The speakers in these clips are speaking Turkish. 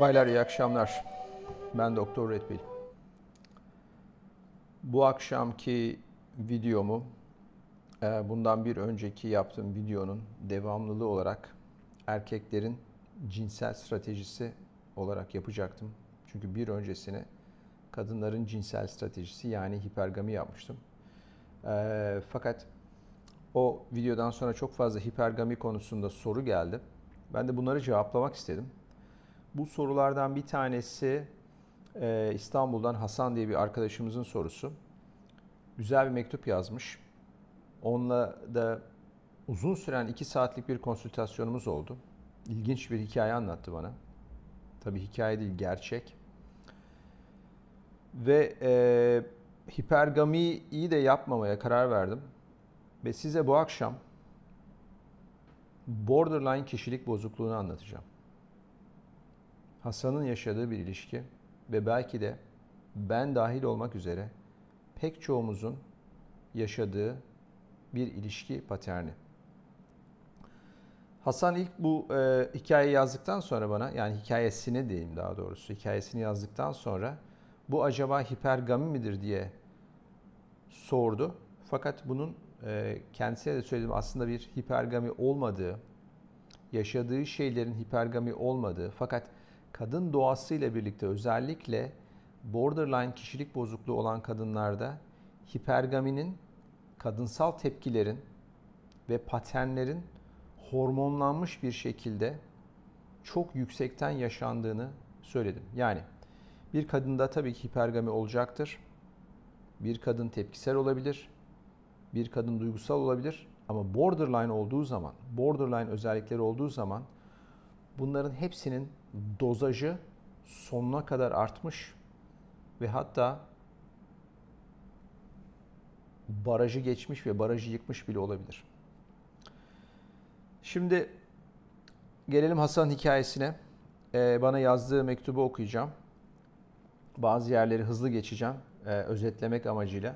Baylar iyi akşamlar. Ben Doktor Redbil. Bu akşamki videomu e, bundan bir önceki yaptığım videonun devamlılığı olarak erkeklerin cinsel stratejisi olarak yapacaktım. Çünkü bir öncesine kadınların cinsel stratejisi yani hipergami yapmıştım. E, fakat o videodan sonra çok fazla hipergami konusunda soru geldi. Ben de bunları cevaplamak istedim. Bu sorulardan bir tanesi e, İstanbul'dan Hasan diye bir arkadaşımızın sorusu. Güzel bir mektup yazmış. Onunla da uzun süren iki saatlik bir konsültasyonumuz oldu. İlginç bir hikaye anlattı bana. Tabii hikaye değil, gerçek. Ve e, hipergamiyi de yapmamaya karar verdim. Ve size bu akşam borderline kişilik bozukluğunu anlatacağım. Hasan'ın yaşadığı bir ilişki ve belki de ben dahil olmak üzere pek çoğumuzun yaşadığı bir ilişki paterni. Hasan ilk bu e, hikayeyi yazdıktan sonra bana yani hikayesini diyeyim daha doğrusu hikayesini yazdıktan sonra bu acaba hipergami midir diye sordu. Fakat bunun e, kendisine de söyledim aslında bir hipergami olmadığı, yaşadığı şeylerin hipergami olmadığı fakat kadın doğasıyla birlikte özellikle borderline kişilik bozukluğu olan kadınlarda hipergaminin, kadınsal tepkilerin ve paternlerin hormonlanmış bir şekilde çok yüksekten yaşandığını söyledim. Yani bir kadında tabii ki hipergami olacaktır. Bir kadın tepkisel olabilir. Bir kadın duygusal olabilir. Ama borderline olduğu zaman, borderline özellikleri olduğu zaman bunların hepsinin dozajı sonuna kadar artmış ve hatta barajı geçmiş ve barajı yıkmış bile olabilir. Şimdi gelelim Hasan hikayesine. Ee, bana yazdığı mektubu okuyacağım. Bazı yerleri hızlı geçeceğim e, özetlemek amacıyla.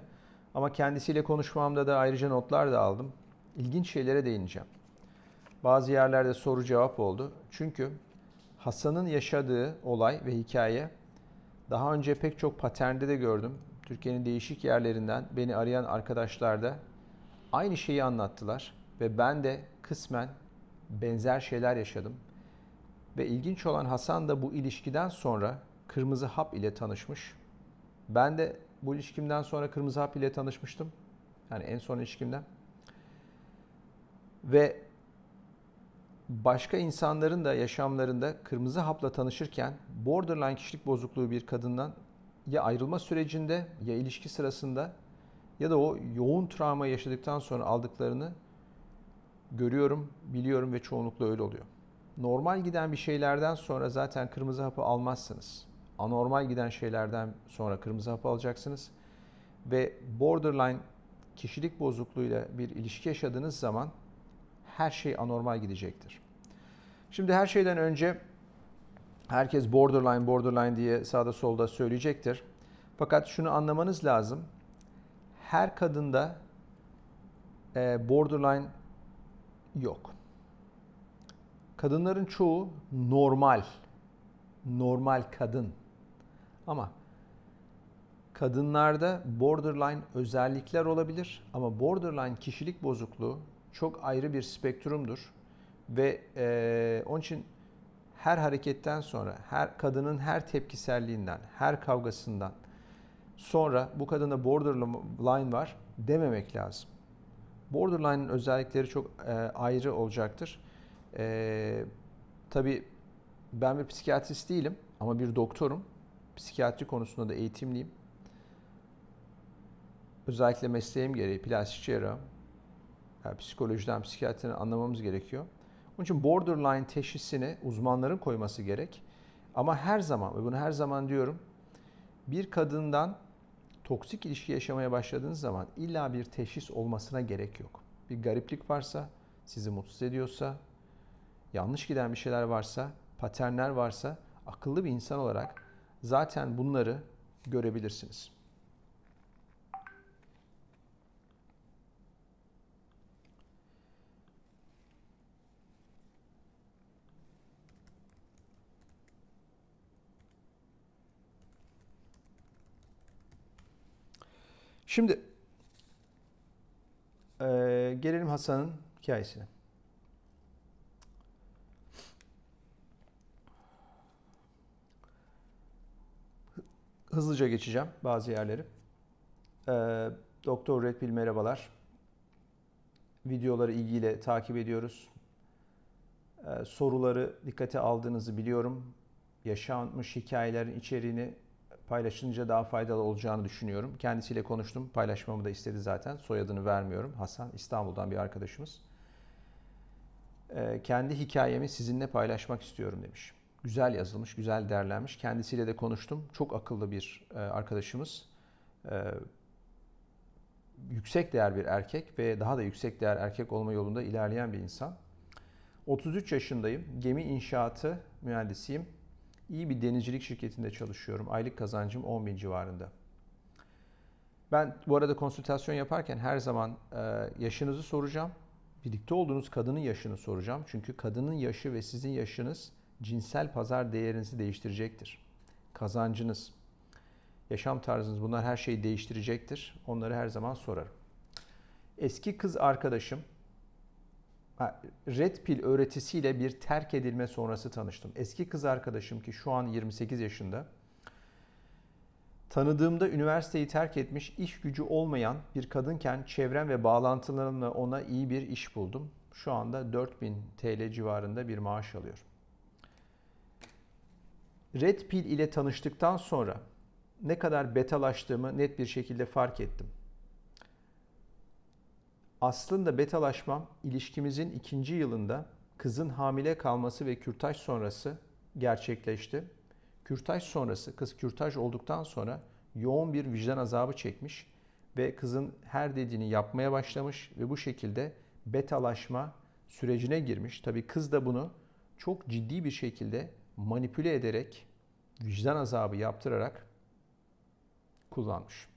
Ama kendisiyle konuşmamda da ayrıca notlar da aldım. İlginç şeylere değineceğim. Bazı yerlerde soru cevap oldu. Çünkü Hasan'ın yaşadığı olay ve hikaye daha önce pek çok paternde de gördüm. Türkiye'nin değişik yerlerinden beni arayan arkadaşlar da aynı şeyi anlattılar ve ben de kısmen benzer şeyler yaşadım. Ve ilginç olan Hasan da bu ilişkiden sonra kırmızı hap ile tanışmış. Ben de bu ilişkimden sonra kırmızı hap ile tanışmıştım. Yani en son ilişkimden. Ve başka insanların da yaşamlarında kırmızı hapla tanışırken borderline kişilik bozukluğu bir kadından ya ayrılma sürecinde ya ilişki sırasında ya da o yoğun travma yaşadıktan sonra aldıklarını görüyorum, biliyorum ve çoğunlukla öyle oluyor. Normal giden bir şeylerden sonra zaten kırmızı hapı almazsınız. Anormal giden şeylerden sonra kırmızı hapı alacaksınız ve borderline kişilik bozukluğuyla bir ilişki yaşadığınız zaman her şey anormal gidecektir. Şimdi her şeyden önce herkes borderline borderline diye sağda solda söyleyecektir. Fakat şunu anlamanız lazım. Her kadında e, borderline yok. Kadınların çoğu normal, normal kadın. Ama kadınlarda borderline özellikler olabilir ama borderline kişilik bozukluğu çok ayrı bir spektrumdur. Ve e, onun için her hareketten sonra, her kadının her tepkiselliğinden, her kavgasından sonra bu kadında borderline var dememek lazım. Borderline'ın özellikleri çok e, ayrı olacaktır. E, tabii ben bir psikiyatrist değilim ama bir doktorum. Psikiyatri konusunda da eğitimliyim. Özellikle mesleğim gereği plastik cerrahım psikolojiden, psikiyatriden anlamamız gerekiyor. Onun için borderline teşhisini uzmanların koyması gerek. Ama her zaman ve bunu her zaman diyorum bir kadından toksik ilişki yaşamaya başladığınız zaman illa bir teşhis olmasına gerek yok. Bir gariplik varsa, sizi mutsuz ediyorsa, yanlış giden bir şeyler varsa, paternler varsa akıllı bir insan olarak zaten bunları görebilirsiniz. Şimdi e, gelelim Hasan'ın hikayesine. Hızlıca geçeceğim bazı yerleri. E, Doktor Redpil merhabalar. Videoları ilgiyle takip ediyoruz. E, soruları dikkate aldığınızı biliyorum. Yaşanmış hikayelerin içeriğini paylaşınca daha faydalı olacağını düşünüyorum. Kendisiyle konuştum. Paylaşmamı da istedi zaten. Soyadını vermiyorum. Hasan İstanbul'dan bir arkadaşımız. Ee, kendi hikayemi sizinle paylaşmak istiyorum demiş. Güzel yazılmış, güzel derlenmiş. Kendisiyle de konuştum. Çok akıllı bir e, arkadaşımız. Ee, yüksek değer bir erkek ve daha da yüksek değer erkek olma yolunda ilerleyen bir insan. 33 yaşındayım. Gemi inşaatı mühendisiyim. İyi bir denizcilik şirketinde çalışıyorum. Aylık kazancım 10 bin civarında. Ben bu arada konsültasyon yaparken her zaman e, yaşınızı soracağım. Birlikte olduğunuz kadının yaşını soracağım. Çünkü kadının yaşı ve sizin yaşınız cinsel pazar değerinizi değiştirecektir. Kazancınız, yaşam tarzınız bunlar her şeyi değiştirecektir. Onları her zaman sorarım. Eski kız arkadaşım red pill öğretisiyle bir terk edilme sonrası tanıştım. Eski kız arkadaşım ki şu an 28 yaşında. Tanıdığımda üniversiteyi terk etmiş, iş gücü olmayan bir kadınken çevrem ve bağlantılarımla ona iyi bir iş buldum. Şu anda 4000 TL civarında bir maaş alıyorum. Red Pill ile tanıştıktan sonra ne kadar betalaştığımı net bir şekilde fark ettim. Aslında betalaşmam ilişkimizin ikinci yılında kızın hamile kalması ve kürtaj sonrası gerçekleşti. Kürtaj sonrası, kız kürtaj olduktan sonra yoğun bir vicdan azabı çekmiş ve kızın her dediğini yapmaya başlamış ve bu şekilde betalaşma sürecine girmiş. Tabii kız da bunu çok ciddi bir şekilde manipüle ederek, vicdan azabı yaptırarak kullanmış.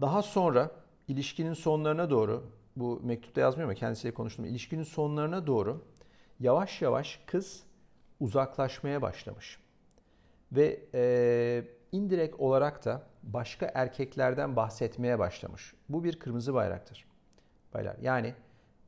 Daha sonra ilişkinin sonlarına doğru bu mektupta yazmıyor ama kendisiyle konuştum. İlişkinin sonlarına doğru yavaş yavaş kız uzaklaşmaya başlamış. Ve e, indirekt olarak da başka erkeklerden bahsetmeye başlamış. Bu bir kırmızı bayraktır. Baylar. Yani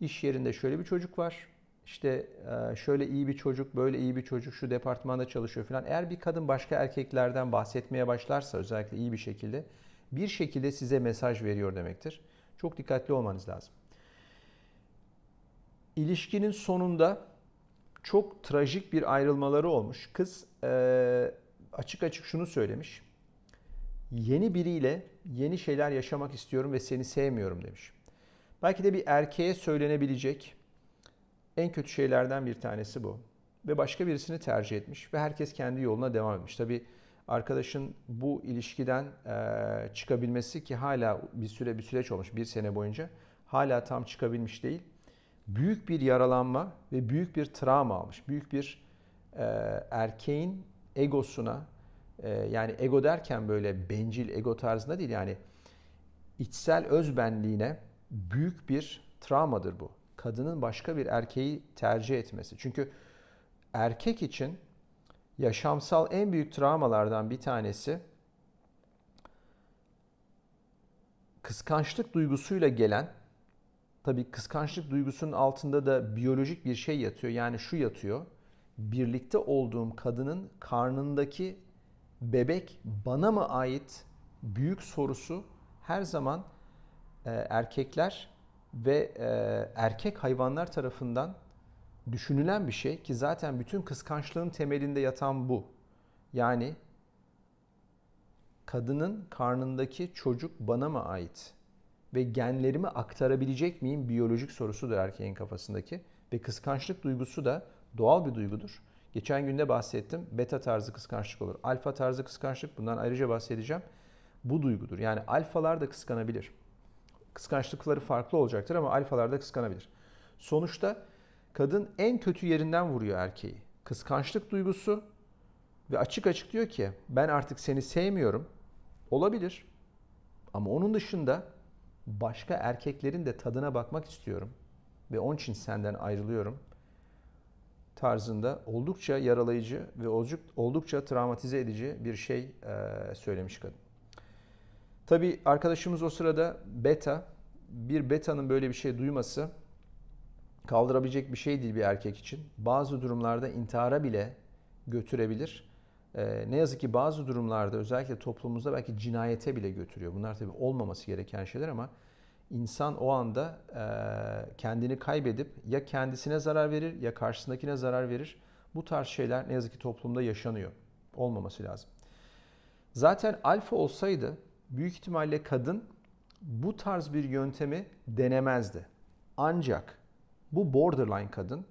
iş yerinde şöyle bir çocuk var. İşte e, şöyle iyi bir çocuk, böyle iyi bir çocuk, şu departmanda çalışıyor falan. Eğer bir kadın başka erkeklerden bahsetmeye başlarsa özellikle iyi bir şekilde bir şekilde size mesaj veriyor demektir. Çok dikkatli olmanız lazım. İlişkinin sonunda çok trajik bir ayrılmaları olmuş. Kız e, açık açık şunu söylemiş. Yeni biriyle yeni şeyler yaşamak istiyorum ve seni sevmiyorum demiş. Belki de bir erkeğe söylenebilecek en kötü şeylerden bir tanesi bu. Ve başka birisini tercih etmiş ve herkes kendi yoluna devam etmiş. Tabii arkadaşın bu ilişkiden çıkabilmesi ki hala bir süre bir süreç olmuş bir sene boyunca hala tam çıkabilmiş değil. Büyük bir yaralanma ve büyük bir travma almış. Büyük bir erkeğin egosuna yani ego derken böyle bencil ego tarzında değil yani içsel özbenliğine büyük bir travmadır bu. Kadının başka bir erkeği tercih etmesi. Çünkü erkek için yaşamsal en büyük travmalardan bir tanesi kıskançlık duygusuyla gelen tabii kıskançlık duygusunun altında da biyolojik bir şey yatıyor. Yani şu yatıyor. Birlikte olduğum kadının karnındaki bebek bana mı ait büyük sorusu her zaman e, erkekler ve e, erkek hayvanlar tarafından düşünülen bir şey ki zaten bütün kıskançlığın temelinde yatan bu. Yani kadının karnındaki çocuk bana mı ait? Ve genlerimi aktarabilecek miyim? Biyolojik sorusudur erkeğin kafasındaki. Ve kıskançlık duygusu da doğal bir duygudur. Geçen günde bahsettim. Beta tarzı kıskançlık olur. Alfa tarzı kıskançlık bundan ayrıca bahsedeceğim. Bu duygudur. Yani alfalar da kıskanabilir. Kıskançlıkları farklı olacaktır ama alfalar da kıskanabilir. Sonuçta kadın en kötü yerinden vuruyor erkeği. Kıskançlık duygusu ve açık açık diyor ki ben artık seni sevmiyorum. Olabilir. Ama onun dışında başka erkeklerin de tadına bakmak istiyorum ve onun için senden ayrılıyorum tarzında oldukça yaralayıcı ve oldukça travmatize edici bir şey söylemiş kadın. Tabi arkadaşımız o sırada beta, bir betanın böyle bir şey duyması kaldırabilecek bir şey değil bir erkek için. Bazı durumlarda intihara bile götürebilir. Ee, ne yazık ki bazı durumlarda özellikle toplumumuzda belki cinayete bile götürüyor. Bunlar tabii olmaması gereken şeyler ama insan o anda e, kendini kaybedip ya kendisine zarar verir ya karşısındakine zarar verir. Bu tarz şeyler ne yazık ki toplumda yaşanıyor. Olmaması lazım. Zaten alfa olsaydı büyük ihtimalle kadın bu tarz bir yöntemi denemezdi. Ancak bu borderline kadın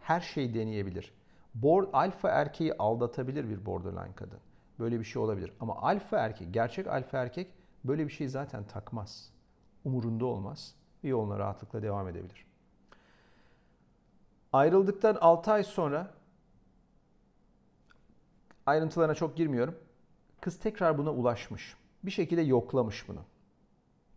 her şeyi deneyebilir. Bor alfa erkeği aldatabilir bir borderline kadın. Böyle bir şey olabilir. Ama alfa erkek, gerçek alfa erkek böyle bir şey zaten takmaz. Umurunda olmaz ve yoluna rahatlıkla devam edebilir. Ayrıldıktan 6 ay sonra ayrıntılarına çok girmiyorum. Kız tekrar buna ulaşmış. Bir şekilde yoklamış bunu.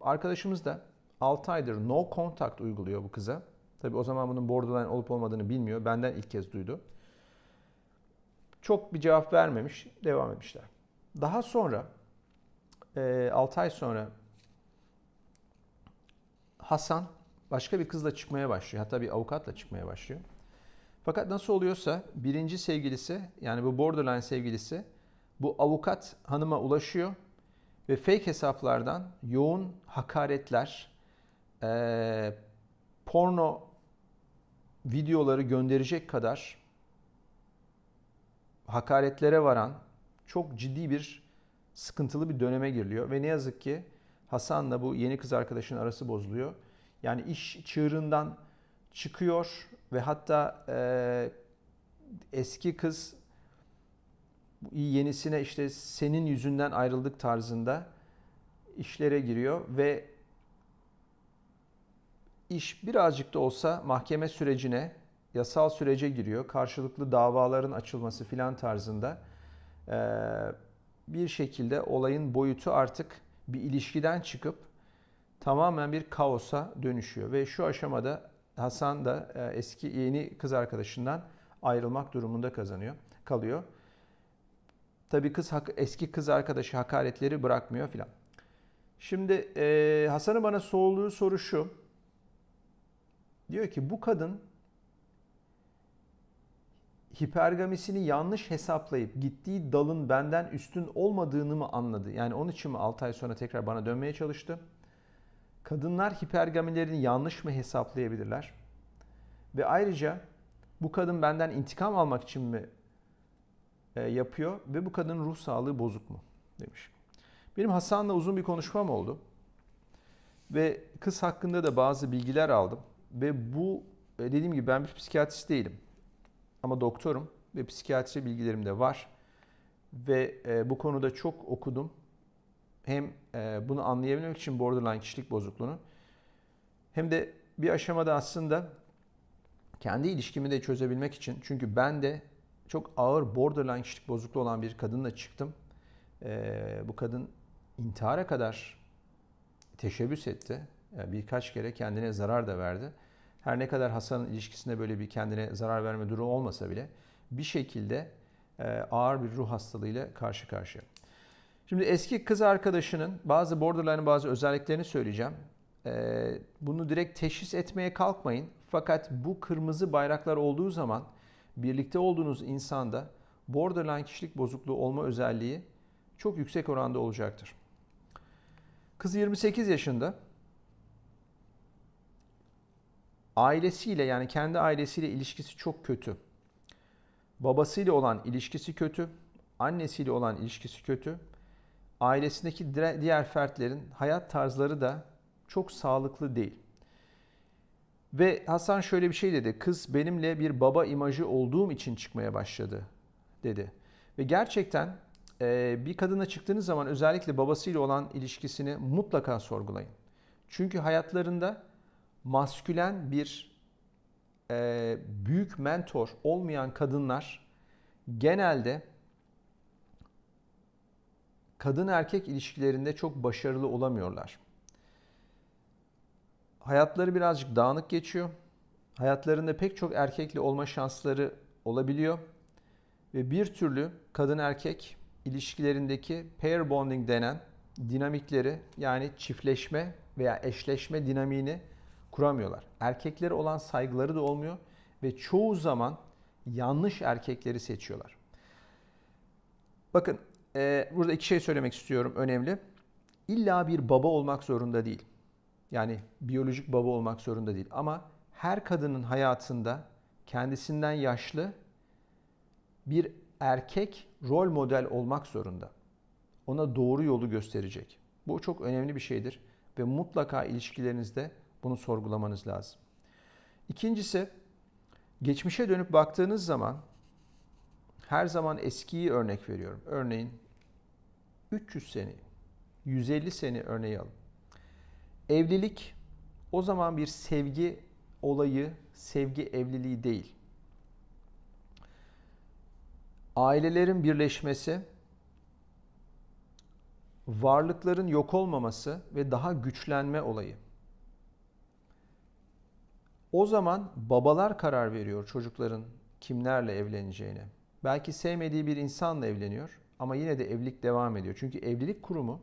Arkadaşımız da 6 aydır no contact uyguluyor bu kıza. Tabi o zaman bunun borderline olup olmadığını bilmiyor. Benden ilk kez duydu. Çok bir cevap vermemiş. Devam etmişler. Daha sonra 6 e, ay sonra Hasan başka bir kızla çıkmaya başlıyor. Hatta bir avukatla çıkmaya başlıyor. Fakat nasıl oluyorsa birinci sevgilisi yani bu borderline sevgilisi bu avukat hanıma ulaşıyor ve fake hesaplardan yoğun hakaretler, e, porno videoları gönderecek kadar hakaretlere varan çok ciddi bir sıkıntılı bir döneme giriliyor ve ne yazık ki Hasan'la bu yeni kız arkadaşın arası bozuluyor. Yani iş çığırından çıkıyor ve hatta e, eski kız yenisine işte senin yüzünden ayrıldık tarzında işlere giriyor ve iş birazcık da olsa mahkeme sürecine, yasal sürece giriyor. Karşılıklı davaların açılması filan tarzında ee, bir şekilde olayın boyutu artık bir ilişkiden çıkıp tamamen bir kaosa dönüşüyor. Ve şu aşamada Hasan da e, eski yeni kız arkadaşından ayrılmak durumunda kazanıyor, kalıyor. Tabii kız eski kız arkadaşı hakaretleri bırakmıyor filan. Şimdi e, Hasan'ın bana sorduğu soru şu. Diyor ki bu kadın hipergamisini yanlış hesaplayıp gittiği dalın benden üstün olmadığını mı anladı? Yani onun için mi 6 ay sonra tekrar bana dönmeye çalıştı? Kadınlar hipergamilerini yanlış mı hesaplayabilirler? Ve ayrıca bu kadın benden intikam almak için mi e, yapıyor ve bu kadının ruh sağlığı bozuk mu? demiş. Benim Hasan'la uzun bir konuşmam oldu. Ve kız hakkında da bazı bilgiler aldım. Ve bu e, dediğim gibi ben bir psikiyatrist değilim. Ama doktorum ve psikiyatri bilgilerim de var. Ve e, bu konuda çok okudum. Hem e, bunu anlayabilmek için borderline kişilik bozukluğunu hem de bir aşamada aslında kendi ilişkimi de çözebilmek için çünkü ben de çok ağır borderline kişilik bozukluğu olan bir kadınla çıktım. E, bu kadın intihara kadar teşebbüs etti birkaç kere kendine zarar da verdi. Her ne kadar Hasan'ın ilişkisinde böyle bir kendine zarar verme durumu olmasa bile bir şekilde e, ağır bir ruh hastalığıyla karşı karşıya. Şimdi eski kız arkadaşının bazı borderline'ın bazı özelliklerini söyleyeceğim. E, bunu direkt teşhis etmeye kalkmayın. Fakat bu kırmızı bayraklar olduğu zaman birlikte olduğunuz insanda borderline kişilik bozukluğu olma özelliği çok yüksek oranda olacaktır. Kız 28 yaşında. Ailesiyle yani kendi ailesiyle ilişkisi çok kötü. Babasıyla olan ilişkisi kötü. Annesiyle olan ilişkisi kötü. Ailesindeki diğer fertlerin hayat tarzları da çok sağlıklı değil. Ve Hasan şöyle bir şey dedi. Kız benimle bir baba imajı olduğum için çıkmaya başladı dedi. Ve gerçekten e, bir kadına çıktığınız zaman özellikle babasıyla olan ilişkisini mutlaka sorgulayın. Çünkü hayatlarında maskülen bir e, büyük mentor olmayan kadınlar genelde kadın erkek ilişkilerinde çok başarılı olamıyorlar. Hayatları birazcık dağınık geçiyor. Hayatlarında pek çok erkekle olma şansları olabiliyor ve bir türlü kadın erkek ilişkilerindeki pair bonding denen dinamikleri yani çiftleşme veya eşleşme dinamiğini kuramıyorlar. Erkeklere olan saygıları da olmuyor ve çoğu zaman yanlış erkekleri seçiyorlar. Bakın e, burada iki şey söylemek istiyorum önemli. İlla bir baba olmak zorunda değil. Yani biyolojik baba olmak zorunda değil. Ama her kadının hayatında kendisinden yaşlı bir erkek rol model olmak zorunda. Ona doğru yolu gösterecek. Bu çok önemli bir şeydir ve mutlaka ilişkilerinizde bunu sorgulamanız lazım. İkincisi, geçmişe dönüp baktığınız zaman her zaman eskiyi örnek veriyorum. Örneğin 300 sene, 150 sene örneği alın. Evlilik o zaman bir sevgi olayı, sevgi evliliği değil. Ailelerin birleşmesi, varlıkların yok olmaması ve daha güçlenme olayı. O zaman babalar karar veriyor çocukların kimlerle evleneceğine. Belki sevmediği bir insanla evleniyor ama yine de evlilik devam ediyor. Çünkü evlilik kurumu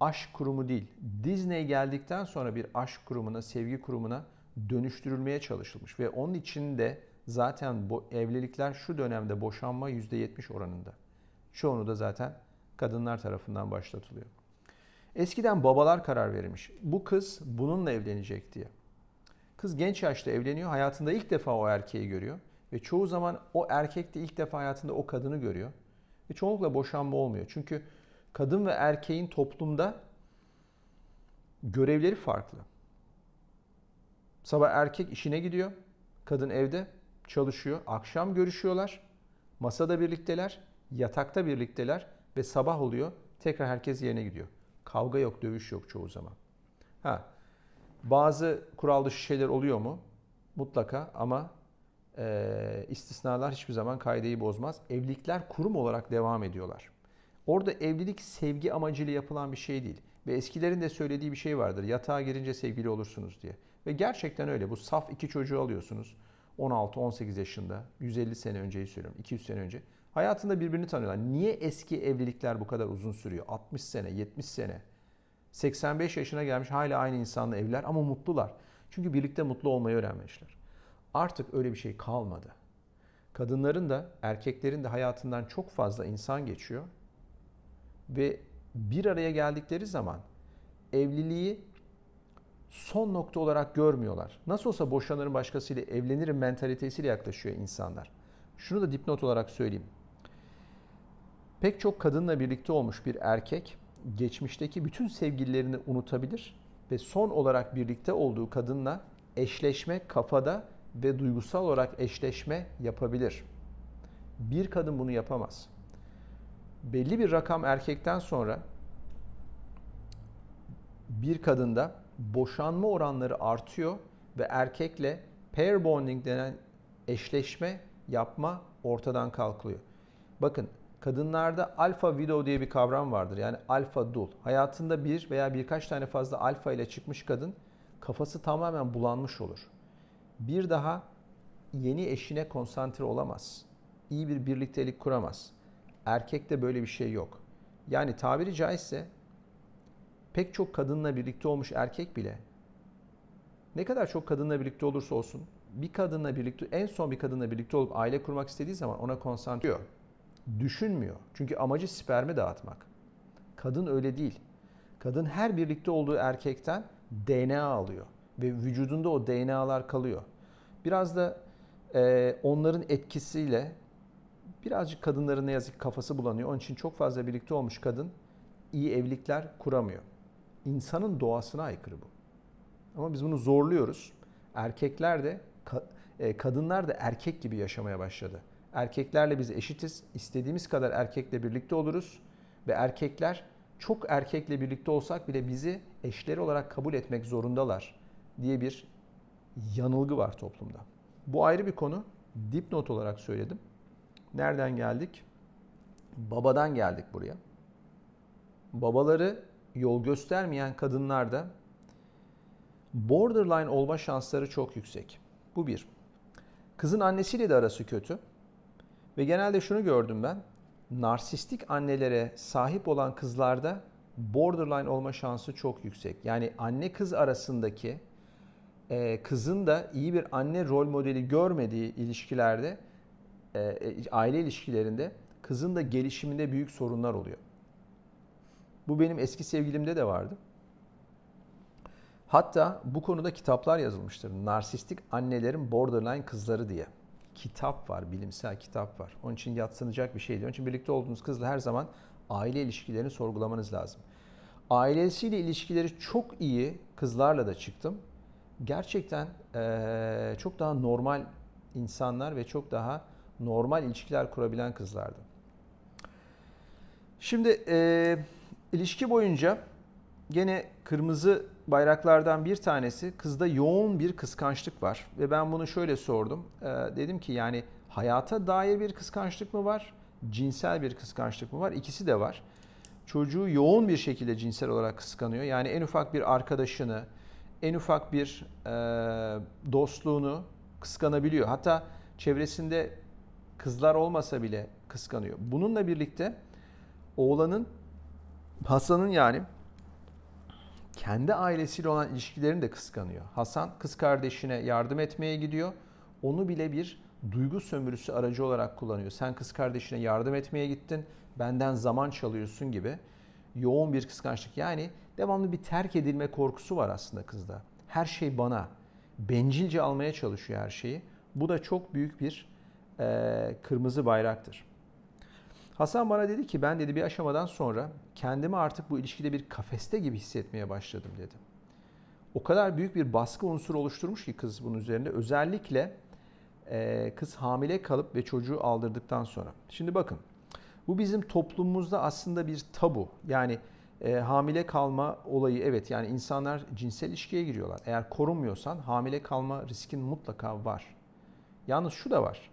aşk kurumu değil. Disney geldikten sonra bir aşk kurumuna, sevgi kurumuna dönüştürülmeye çalışılmış ve onun için de zaten bu evlilikler şu dönemde boşanma %70 oranında. Çoğunu da zaten kadınlar tarafından başlatılıyor. Eskiden babalar karar vermiş. Bu kız bununla evlenecek diye. Kız genç yaşta evleniyor. Hayatında ilk defa o erkeği görüyor. Ve çoğu zaman o erkek de ilk defa hayatında o kadını görüyor. Ve çoğunlukla boşanma olmuyor. Çünkü kadın ve erkeğin toplumda görevleri farklı. Sabah erkek işine gidiyor. Kadın evde çalışıyor. Akşam görüşüyorlar. Masada birlikteler. Yatakta birlikteler. Ve sabah oluyor. Tekrar herkes yerine gidiyor. Kavga yok, dövüş yok çoğu zaman. Ha, bazı kural dışı şeyler oluyor mu? Mutlaka ama e, istisnalar hiçbir zaman kaideyi bozmaz. Evlilikler kurum olarak devam ediyorlar. Orada evlilik sevgi amacıyla yapılan bir şey değil. Ve eskilerin de söylediği bir şey vardır. Yatağa girince sevgili olursunuz diye. Ve gerçekten öyle. Bu saf iki çocuğu alıyorsunuz. 16-18 yaşında. 150 sene önceyi söylüyorum. 200 sene önce. Hayatında birbirini tanıyorlar. Niye eski evlilikler bu kadar uzun sürüyor? 60 sene, 70 sene. 85 yaşına gelmiş hala aynı insanla evliler ama mutlular. Çünkü birlikte mutlu olmayı öğrenmişler. Artık öyle bir şey kalmadı. Kadınların da erkeklerin de hayatından çok fazla insan geçiyor. Ve bir araya geldikleri zaman evliliği son nokta olarak görmüyorlar. Nasıl olsa boşanırım başkasıyla evlenirim mentalitesiyle yaklaşıyor insanlar. Şunu da dipnot olarak söyleyeyim. Pek çok kadınla birlikte olmuş bir erkek geçmişteki bütün sevgililerini unutabilir ve son olarak birlikte olduğu kadınla eşleşme kafada ve duygusal olarak eşleşme yapabilir. Bir kadın bunu yapamaz. Belli bir rakam erkekten sonra bir kadında boşanma oranları artıyor ve erkekle pair bonding denen eşleşme yapma ortadan kalkılıyor. Bakın Kadınlarda alfa widow diye bir kavram vardır. Yani alfa dul. Hayatında bir veya birkaç tane fazla alfa ile çıkmış kadın kafası tamamen bulanmış olur. Bir daha yeni eşine konsantre olamaz. İyi bir birliktelik kuramaz. Erkekte böyle bir şey yok. Yani tabiri caizse pek çok kadınla birlikte olmuş erkek bile ne kadar çok kadınla birlikte olursa olsun bir kadınla birlikte en son bir kadınla birlikte olup aile kurmak istediği zaman ona konsantre oluyor düşünmüyor. Çünkü amacı spermi dağıtmak. Kadın öyle değil. Kadın her birlikte olduğu erkekten DNA alıyor ve vücudunda o DNA'lar kalıyor. Biraz da e, onların etkisiyle birazcık kadınların ne yazık ki kafası bulanıyor. Onun için çok fazla birlikte olmuş kadın iyi evlilikler kuramıyor. İnsanın doğasına aykırı bu. Ama biz bunu zorluyoruz. Erkekler de, ka, e, kadınlar da erkek gibi yaşamaya başladı. Erkeklerle biz eşitiz. İstediğimiz kadar erkekle birlikte oluruz ve erkekler çok erkekle birlikte olsak bile bizi eşleri olarak kabul etmek zorundalar diye bir yanılgı var toplumda. Bu ayrı bir konu. Dipnot olarak söyledim. Nereden geldik? Babadan geldik buraya. Babaları yol göstermeyen kadınlarda borderline olma şansları çok yüksek. Bu bir. Kızın annesiyle de arası kötü. Ve genelde şunu gördüm ben. Narsistik annelere sahip olan kızlarda borderline olma şansı çok yüksek. Yani anne kız arasındaki e, kızın da iyi bir anne rol modeli görmediği ilişkilerde, e, e aile ilişkilerinde kızın da gelişiminde büyük sorunlar oluyor. Bu benim eski sevgilimde de vardı. Hatta bu konuda kitaplar yazılmıştır. Narsistik annelerin borderline kızları diye kitap var, bilimsel kitap var. Onun için yatsınacak bir şey değil. Onun için birlikte olduğunuz kızla her zaman aile ilişkilerini sorgulamanız lazım. Ailesiyle ilişkileri çok iyi kızlarla da çıktım. Gerçekten e, çok daha normal insanlar ve çok daha normal ilişkiler kurabilen kızlardı. Şimdi e, ilişki boyunca gene kırmızı bayraklardan bir tanesi kızda yoğun bir kıskançlık var. Ve ben bunu şöyle sordum. E, dedim ki yani hayata dair bir kıskançlık mı var? Cinsel bir kıskançlık mı var? İkisi de var. Çocuğu yoğun bir şekilde cinsel olarak kıskanıyor. Yani en ufak bir arkadaşını, en ufak bir e, dostluğunu kıskanabiliyor. Hatta çevresinde kızlar olmasa bile kıskanıyor. Bununla birlikte oğlanın Hasan'ın yani kendi ailesiyle olan ilişkilerini de kıskanıyor. Hasan kız kardeşine yardım etmeye gidiyor. Onu bile bir duygu sömürüsü aracı olarak kullanıyor. Sen kız kardeşine yardım etmeye gittin, benden zaman çalıyorsun gibi. Yoğun bir kıskançlık yani devamlı bir terk edilme korkusu var aslında kızda. Her şey bana. Bencilce almaya çalışıyor her şeyi. Bu da çok büyük bir e, kırmızı bayraktır. Hasan bana dedi ki ben dedi bir aşamadan sonra kendimi artık bu ilişkide bir kafeste gibi hissetmeye başladım dedi. O kadar büyük bir baskı unsuru oluşturmuş ki kız bunun üzerinde özellikle e, kız hamile kalıp ve çocuğu aldırdıktan sonra. Şimdi bakın bu bizim toplumumuzda aslında bir tabu. Yani e, hamile kalma olayı evet yani insanlar cinsel ilişkiye giriyorlar. Eğer korunmuyorsan hamile kalma riskin mutlaka var. Yalnız şu da var.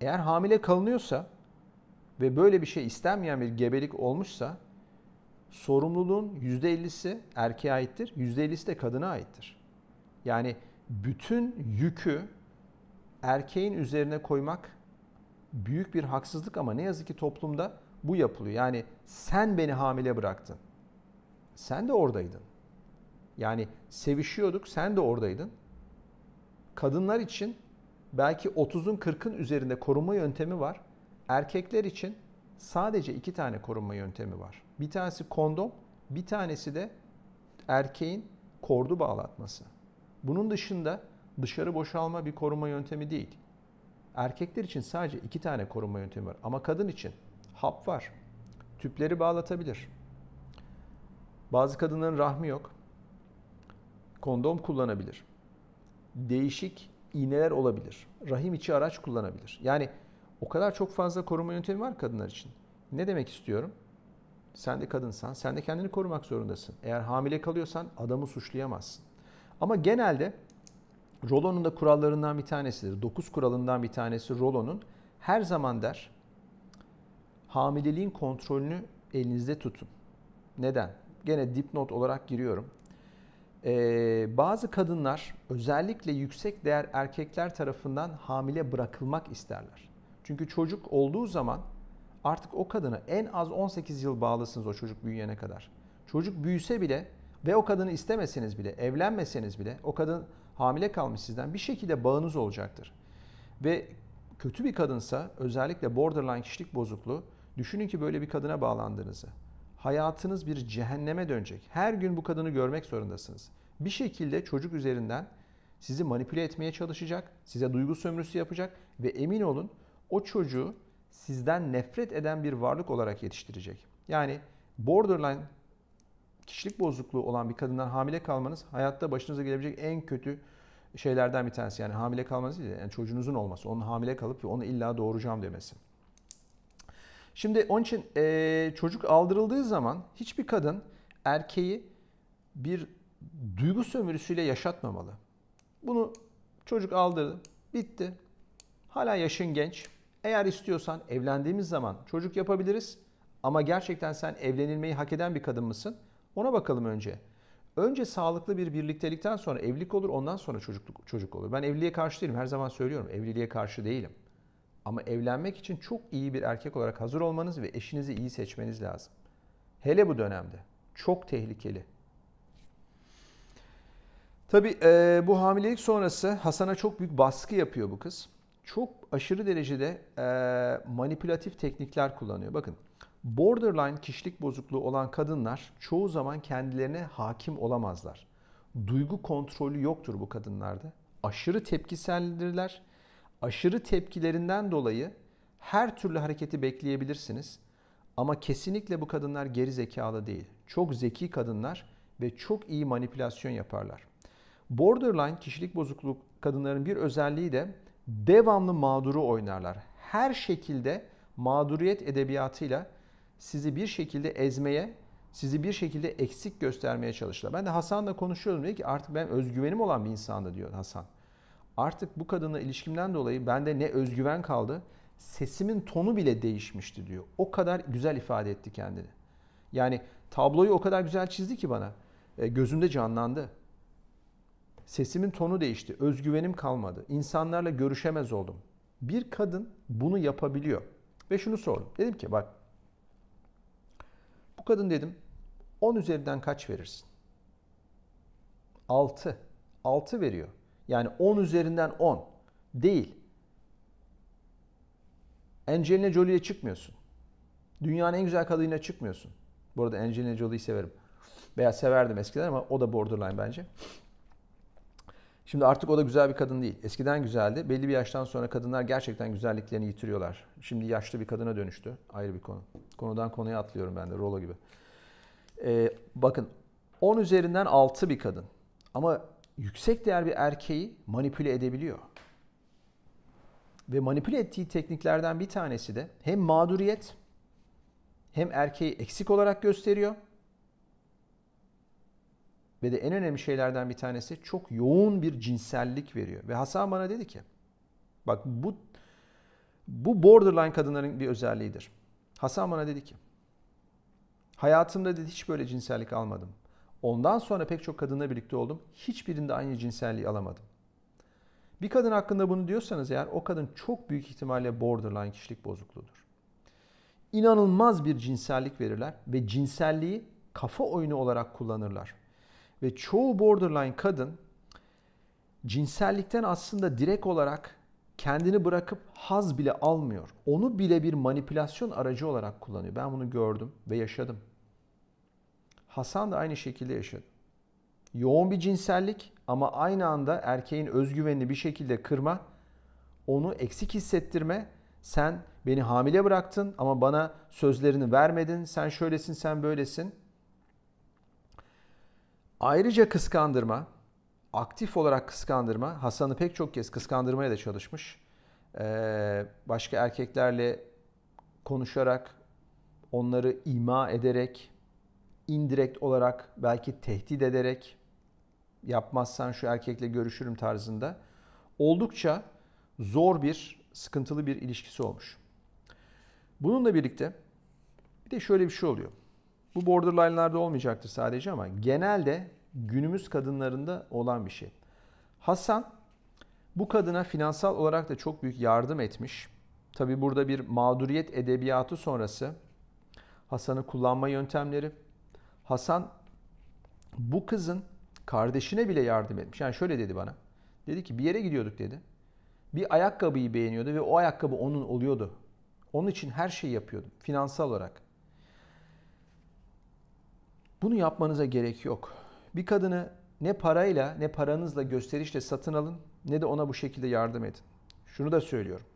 Eğer hamile kalınıyorsa ve böyle bir şey istenmeyen bir gebelik olmuşsa sorumluluğun %50'si erkeğe aittir, %50'si de kadına aittir. Yani bütün yükü erkeğin üzerine koymak büyük bir haksızlık ama ne yazık ki toplumda bu yapılıyor. Yani sen beni hamile bıraktın. Sen de oradaydın. Yani sevişiyorduk, sen de oradaydın. Kadınlar için belki 30'un 40'ın üzerinde koruma yöntemi var Erkekler için sadece iki tane korunma yöntemi var. Bir tanesi kondom, bir tanesi de erkeğin kordu bağlatması. Bunun dışında dışarı boşalma bir koruma yöntemi değil. Erkekler için sadece iki tane koruma yöntemi var ama kadın için hap var. Tüpleri bağlatabilir. Bazı kadınların rahmi yok. Kondom kullanabilir. Değişik iğneler olabilir. Rahim içi araç kullanabilir. Yani o kadar çok fazla koruma yöntemi var kadınlar için. Ne demek istiyorum? Sen de kadınsan, sen de kendini korumak zorundasın. Eğer hamile kalıyorsan adamı suçlayamazsın. Ama genelde Rolo'nun da kurallarından bir tanesidir. dokuz kuralından bir tanesi Rolo'nun her zaman der hamileliğin kontrolünü elinizde tutun. Neden? Gene dipnot olarak giriyorum. Ee, bazı kadınlar özellikle yüksek değer erkekler tarafından hamile bırakılmak isterler. Çünkü çocuk olduğu zaman artık o kadını en az 18 yıl bağlısınız o çocuk büyüyene kadar. Çocuk büyüse bile ve o kadını istemeseniz bile, evlenmeseniz bile o kadın hamile kalmış sizden bir şekilde bağınız olacaktır. Ve kötü bir kadınsa özellikle borderline kişilik bozukluğu düşünün ki böyle bir kadına bağlandığınızı. Hayatınız bir cehenneme dönecek. Her gün bu kadını görmek zorundasınız. Bir şekilde çocuk üzerinden sizi manipüle etmeye çalışacak, size duygu sömürüsü yapacak ve emin olun o çocuğu sizden nefret eden bir varlık olarak yetiştirecek. Yani borderline kişilik bozukluğu olan bir kadından hamile kalmanız hayatta başınıza gelebilecek en kötü şeylerden bir tanesi. Yani hamile kalmanız değil, yani çocuğunuzun olması, onun hamile kalıp ve onu illa doğuracağım demesi. Şimdi onun için e, çocuk aldırıldığı zaman hiçbir kadın erkeği bir duygu sömürüsüyle yaşatmamalı. Bunu çocuk aldırdı, bitti. Hala yaşın genç, eğer istiyorsan evlendiğimiz zaman çocuk yapabiliriz ama gerçekten sen evlenilmeyi hak eden bir kadın mısın? Ona bakalım önce. Önce sağlıklı bir birliktelikten sonra evlilik olur, ondan sonra çocukluk çocuk olur. Ben evliliğe karşı değilim. Her zaman söylüyorum. Evliliğe karşı değilim. Ama evlenmek için çok iyi bir erkek olarak hazır olmanız ve eşinizi iyi seçmeniz lazım. Hele bu dönemde. Çok tehlikeli. Tabii e, bu hamilelik sonrası Hasan'a çok büyük baskı yapıyor bu kız çok aşırı derecede e, manipülatif teknikler kullanıyor. Bakın borderline kişilik bozukluğu olan kadınlar çoğu zaman kendilerine hakim olamazlar. Duygu kontrolü yoktur bu kadınlarda. Aşırı tepkiseldirler. Aşırı tepkilerinden dolayı her türlü hareketi bekleyebilirsiniz. Ama kesinlikle bu kadınlar geri zekalı değil. Çok zeki kadınlar ve çok iyi manipülasyon yaparlar. Borderline kişilik bozukluğu kadınların bir özelliği de devamlı mağduru oynarlar. Her şekilde mağduriyet edebiyatıyla sizi bir şekilde ezmeye, sizi bir şekilde eksik göstermeye çalışırlar. Ben de Hasan'la konuşuyordum. Dedi ki artık ben özgüvenim olan bir insandı diyor Hasan. Artık bu kadınla ilişkimden dolayı bende ne özgüven kaldı, sesimin tonu bile değişmişti diyor. O kadar güzel ifade etti kendini. Yani tabloyu o kadar güzel çizdi ki bana. E, gözümde canlandı. Sesimin tonu değişti. Özgüvenim kalmadı. İnsanlarla görüşemez oldum. Bir kadın bunu yapabiliyor. Ve şunu sordum. Dedim ki bak bu kadın dedim 10 üzerinden kaç verirsin? 6. 6 veriyor. Yani 10 üzerinden 10 değil. Angelina Jolie'ye çıkmıyorsun. Dünyanın en güzel kadınına çıkmıyorsun. Bu arada Angelina Jolie'yi severim. Veya severdim eskiden ama o da borderline bence. Şimdi artık o da güzel bir kadın değil. Eskiden güzeldi. Belli bir yaştan sonra kadınlar gerçekten güzelliklerini yitiriyorlar. Şimdi yaşlı bir kadına dönüştü. Ayrı bir konu. Konudan konuya atlıyorum ben de Rolo gibi. Ee, bakın 10 üzerinden 6 bir kadın. Ama yüksek değer bir erkeği manipüle edebiliyor. Ve manipüle ettiği tekniklerden bir tanesi de hem mağduriyet hem erkeği eksik olarak gösteriyor ve de en önemli şeylerden bir tanesi çok yoğun bir cinsellik veriyor. Ve Hasan bana dedi ki bak bu bu borderline kadınların bir özelliğidir. Hasan bana dedi ki hayatımda dedi hiç böyle cinsellik almadım. Ondan sonra pek çok kadınla birlikte oldum. Hiçbirinde aynı cinselliği alamadım. Bir kadın hakkında bunu diyorsanız eğer o kadın çok büyük ihtimalle borderline kişilik bozukluğudur. İnanılmaz bir cinsellik verirler ve cinselliği kafa oyunu olarak kullanırlar ve çoğu borderline kadın cinsellikten aslında direkt olarak kendini bırakıp haz bile almıyor. Onu bile bir manipülasyon aracı olarak kullanıyor. Ben bunu gördüm ve yaşadım. Hasan da aynı şekilde yaşadı. Yoğun bir cinsellik ama aynı anda erkeğin özgüvenini bir şekilde kırma, onu eksik hissettirme, sen beni hamile bıraktın ama bana sözlerini vermedin, sen şöylesin, sen böylesin. Ayrıca kıskandırma, aktif olarak kıskandırma, Hasan'ı pek çok kez kıskandırmaya da çalışmış. Ee, başka erkeklerle konuşarak, onları ima ederek, indirekt olarak belki tehdit ederek yapmazsan şu erkekle görüşürüm tarzında oldukça zor bir, sıkıntılı bir ilişkisi olmuş. Bununla birlikte bir de şöyle bir şey oluyor. Bu borderline'larda olmayacaktır sadece ama genelde günümüz kadınlarında olan bir şey. Hasan bu kadına finansal olarak da çok büyük yardım etmiş. Tabi burada bir mağduriyet edebiyatı sonrası Hasan'ı kullanma yöntemleri. Hasan bu kızın kardeşine bile yardım etmiş. Yani şöyle dedi bana. Dedi ki bir yere gidiyorduk dedi. Bir ayakkabıyı beğeniyordu ve o ayakkabı onun oluyordu. Onun için her şeyi yapıyordum finansal olarak. Bunu yapmanıza gerek yok. Bir kadını ne parayla ne paranızla gösterişle satın alın ne de ona bu şekilde yardım edin. Şunu da söylüyorum.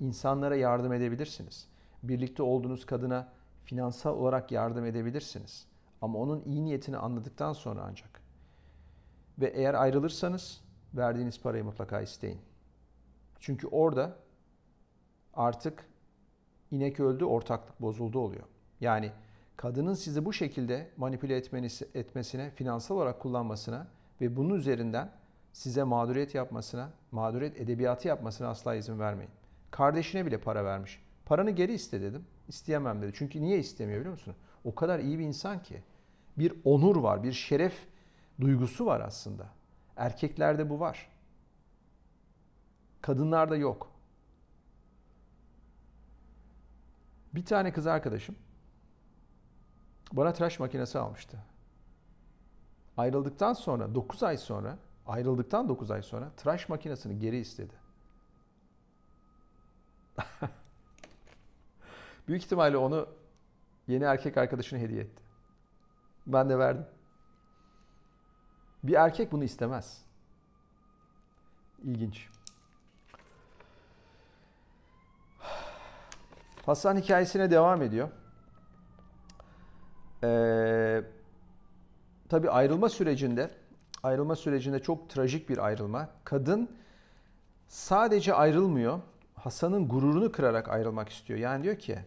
İnsanlara yardım edebilirsiniz. Birlikte olduğunuz kadına finansal olarak yardım edebilirsiniz. Ama onun iyi niyetini anladıktan sonra ancak. Ve eğer ayrılırsanız verdiğiniz parayı mutlaka isteyin. Çünkü orada artık inek öldü, ortaklık bozuldu oluyor. Yani kadının sizi bu şekilde manipüle etmeniz, etmesine, finansal olarak kullanmasına ve bunun üzerinden size mağduriyet yapmasına, mağduriyet edebiyatı yapmasına asla izin vermeyin. Kardeşine bile para vermiş. Paranı geri iste dedim. İsteyemem dedi. Çünkü niye istemiyor biliyor musun? O kadar iyi bir insan ki. Bir onur var, bir şeref duygusu var aslında. Erkeklerde bu var. Kadınlarda yok. Bir tane kız arkadaşım bana tıraş makinesi almıştı. Ayrıldıktan sonra 9 ay sonra ayrıldıktan 9 ay sonra tıraş makinesini geri istedi. Büyük ihtimalle onu yeni erkek arkadaşına hediye etti. Ben de verdim. Bir erkek bunu istemez. İlginç. Hasan hikayesine devam ediyor. Ee, tabii ayrılma sürecinde ayrılma sürecinde çok trajik bir ayrılma. Kadın sadece ayrılmıyor. Hasan'ın gururunu kırarak ayrılmak istiyor. Yani diyor ki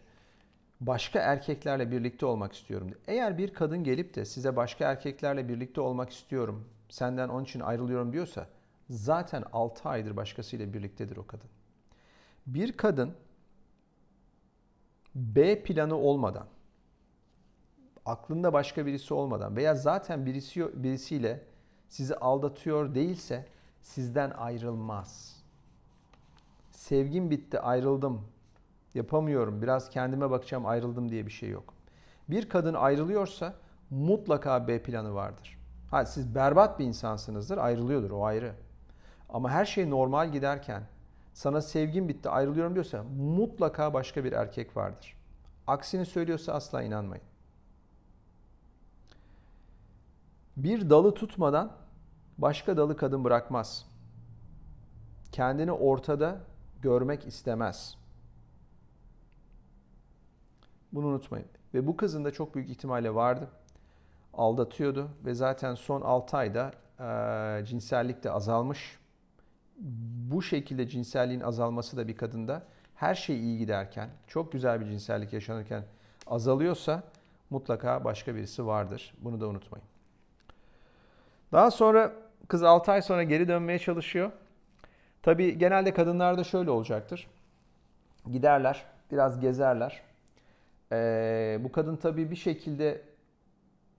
başka erkeklerle birlikte olmak istiyorum. Eğer bir kadın gelip de size başka erkeklerle birlikte olmak istiyorum, senden onun için ayrılıyorum diyorsa zaten 6 aydır başkasıyla birliktedir o kadın. Bir kadın B planı olmadan aklında başka birisi olmadan veya zaten birisi birisiyle sizi aldatıyor değilse sizden ayrılmaz. Sevgim bitti, ayrıldım. Yapamıyorum. Biraz kendime bakacağım, ayrıldım diye bir şey yok. Bir kadın ayrılıyorsa mutlaka B planı vardır. Ha siz berbat bir insansınızdır, ayrılıyordur o ayrı. Ama her şey normal giderken sana sevgim bitti, ayrılıyorum diyorsa mutlaka başka bir erkek vardır. Aksini söylüyorsa asla inanmayın. Bir dalı tutmadan başka dalı kadın bırakmaz. Kendini ortada görmek istemez. Bunu unutmayın. Ve bu kızın da çok büyük ihtimalle vardı. Aldatıyordu ve zaten son 6 ayda e, cinsellik de azalmış. Bu şekilde cinselliğin azalması da bir kadında her şey iyi giderken, çok güzel bir cinsellik yaşanırken azalıyorsa mutlaka başka birisi vardır. Bunu da unutmayın. Daha sonra kız 6 ay sonra geri dönmeye çalışıyor. Tabi genelde kadınlarda şöyle olacaktır. Giderler, biraz gezerler. Ee, bu kadın tabi bir şekilde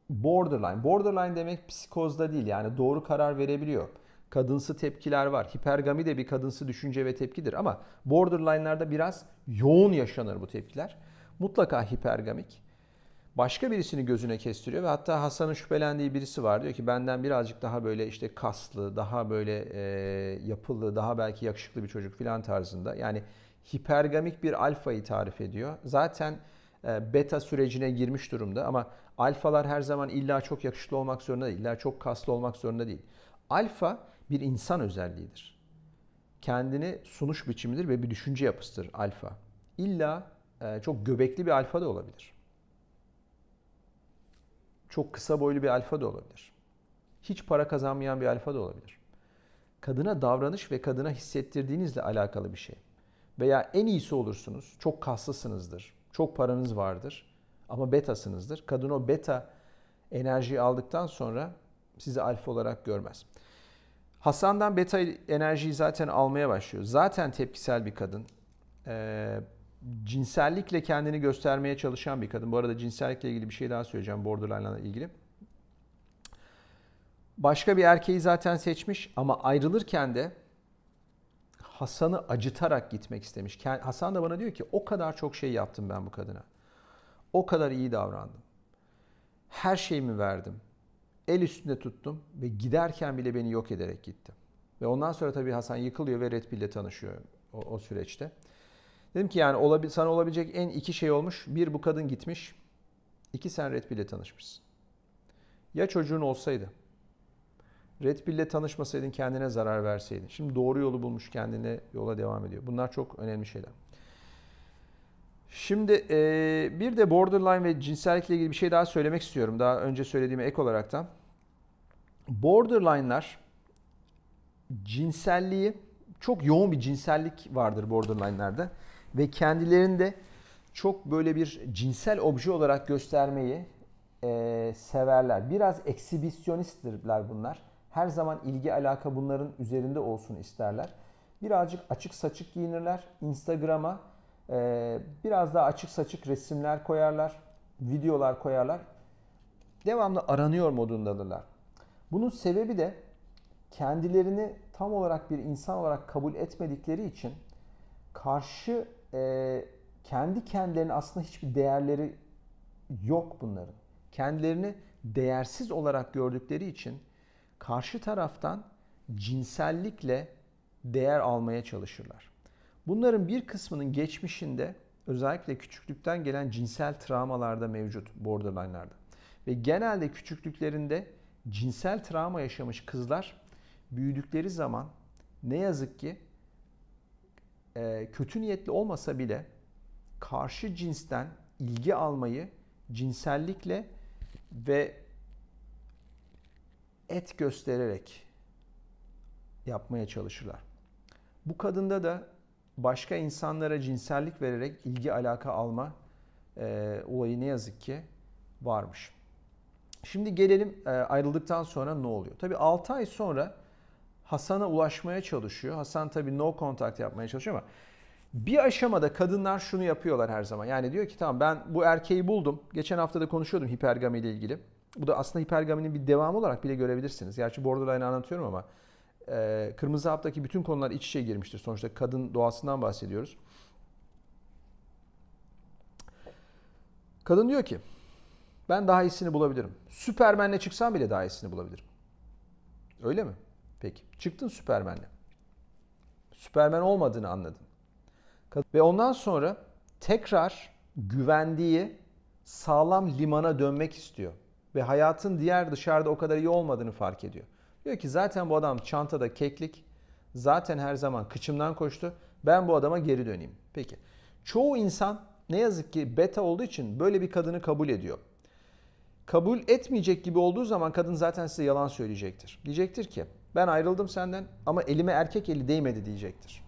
borderline. Borderline demek psikozda değil yani doğru karar verebiliyor. Kadınsı tepkiler var. Hipergami de bir kadınsı düşünce ve tepkidir ama borderline'larda biraz yoğun yaşanır bu tepkiler. Mutlaka hipergamik başka birisini gözüne kestiriyor ve hatta Hasan'ın şüphelendiği birisi var. Diyor ki benden birazcık daha böyle işte kaslı, daha böyle e, yapılı, daha belki yakışıklı bir çocuk filan tarzında. Yani hipergamik bir alfayı tarif ediyor. Zaten e, beta sürecine girmiş durumda ama alfalar her zaman illa çok yakışıklı olmak zorunda değil, illa çok kaslı olmak zorunda değil. Alfa bir insan özelliğidir. Kendini sunuş biçimidir ve bir düşünce yapısıdır alfa. İlla e, çok göbekli bir alfa da olabilir. Çok kısa boylu bir alfa da olabilir. Hiç para kazanmayan bir alfa da olabilir. Kadına davranış ve kadına hissettirdiğinizle alakalı bir şey. Veya en iyisi olursunuz, çok kaslısınızdır, çok paranız vardır ama betasınızdır. Kadın o beta enerjiyi aldıktan sonra sizi alfa olarak görmez. Hasan'dan beta enerjiyi zaten almaya başlıyor. Zaten tepkisel bir kadın. Ee, cinsellikle kendini göstermeye çalışan bir kadın. Bu arada cinsellikle ilgili bir şey daha söyleyeceğim Borderline ile ilgili. Başka bir erkeği zaten seçmiş ama ayrılırken de Hasan'ı acıtarak gitmek istemiş. Hasan da bana diyor ki o kadar çok şey yaptım ben bu kadına. O kadar iyi davrandım. Her şeyimi verdim. El üstünde tuttum ve giderken bile beni yok ederek gitti. Ve ondan sonra tabii Hasan yıkılıyor ve Red Pill'le tanışıyor o, o süreçte. Dedim ki yani olabil, sana olabilecek en iki şey olmuş. Bir bu kadın gitmiş. İki sen Red Pill'le tanışmışsın. Ya çocuğun olsaydı. Red Pill'le tanışmasaydın kendine zarar verseydin. Şimdi doğru yolu bulmuş kendine yola devam ediyor. Bunlar çok önemli şeyler. Şimdi e, bir de borderline ve cinsellikle ilgili bir şey daha söylemek istiyorum. Daha önce söylediğimi ek olarak da. Borderline'lar cinselliği çok yoğun bir cinsellik vardır borderlinelerde ve kendilerini de çok böyle bir cinsel obje olarak göstermeyi e, severler. Biraz eksibisyonisttirler bunlar. Her zaman ilgi alaka bunların üzerinde olsun isterler. Birazcık açık saçık giyinirler. Instagram'a e, biraz daha açık saçık resimler koyarlar, videolar koyarlar. Devamlı aranıyor modundadırlar. Bunun sebebi de kendilerini tam olarak bir insan olarak kabul etmedikleri için karşı e, kendi kendilerine aslında hiçbir değerleri yok bunların. Kendilerini değersiz olarak gördükleri için karşı taraftan cinsellikle değer almaya çalışırlar. Bunların bir kısmının geçmişinde özellikle küçüklükten gelen cinsel travmalarda mevcut borderline'larda. Ve genelde küçüklüklerinde cinsel travma yaşamış kızlar büyüdükleri zaman ne yazık ki e, kötü niyetli olmasa bile karşı cinsten ilgi almayı cinsellikle ve et göstererek yapmaya çalışırlar. Bu kadında da başka insanlara cinsellik vererek ilgi alaka alma e, olayı ne yazık ki varmış. Şimdi gelelim e, ayrıldıktan sonra ne oluyor? Tabii 6 ay sonra Hasan'a ulaşmaya çalışıyor. Hasan tabi no contact yapmaya çalışıyor ama bir aşamada kadınlar şunu yapıyorlar her zaman. Yani diyor ki tamam ben bu erkeği buldum. Geçen hafta da konuşuyordum hipergami ile ilgili. Bu da aslında hipergaminin bir devamı olarak bile görebilirsiniz. Gerçi borderline anlatıyorum ama e, Kırmızı Hap'taki bütün konular iç içe girmiştir. Sonuçta kadın doğasından bahsediyoruz. Kadın diyor ki ben daha iyisini bulabilirim. Süpermen'le çıksam bile daha iyisini bulabilirim. Öyle mi? Peki çıktın Süpermen'le. Süpermen olmadığını anladın. Ve ondan sonra tekrar güvendiği sağlam limana dönmek istiyor. Ve hayatın diğer dışarıda o kadar iyi olmadığını fark ediyor. Diyor ki zaten bu adam çantada keklik. Zaten her zaman kıçımdan koştu. Ben bu adama geri döneyim. Peki. Çoğu insan ne yazık ki beta olduğu için böyle bir kadını kabul ediyor. Kabul etmeyecek gibi olduğu zaman kadın zaten size yalan söyleyecektir. Diyecektir ki ben ayrıldım senden ama elime erkek eli değmedi diyecektir.